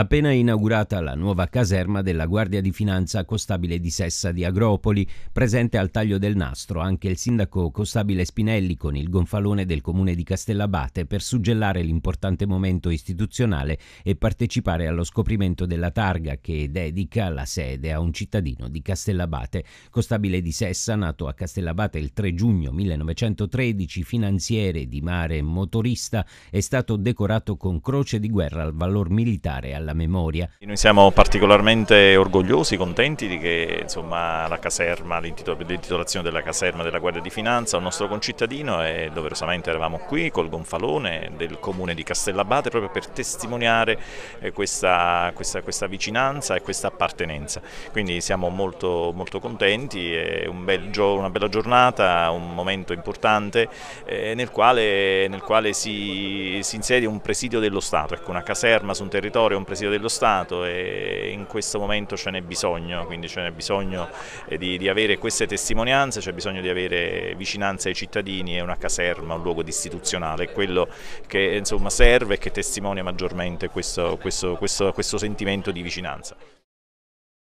appena inaugurata la nuova caserma della Guardia di Finanza Costabile di Sessa di Agropoli, presente al taglio del nastro anche il sindaco Costabile Spinelli con il gonfalone del comune di Castellabate per suggellare l'importante momento istituzionale e partecipare allo scoprimento della targa che dedica la sede a un cittadino di Castellabate. Costabile di Sessa, nato a Castellabate il 3 giugno 1913, finanziere di mare e motorista, è stato decorato con croce di guerra al valor militare alla alla memoria. Noi siamo particolarmente orgogliosi, contenti di che insomma, la caserma, l'intitolazione della caserma della Guardia di Finanza, un nostro concittadino e doverosamente eravamo qui col gonfalone del comune di Castellabate proprio per testimoniare eh, questa, questa, questa vicinanza e questa appartenenza. Quindi siamo molto, molto contenti, è un bel una bella giornata, un momento importante eh, nel quale, nel quale si, si, insedia un presidio dello Stato, ecco, una caserma su un territorio, un presidio Consiglio dello Stato e in questo momento ce n'è bisogno, quindi ce n'è bisogno eh, di, di, avere queste testimonianze, c'è bisogno di avere vicinanza ai cittadini e una caserma, un luogo istituzionale, è quello che insomma, serve e che testimonia maggiormente questo, questo, questo, questo sentimento di vicinanza.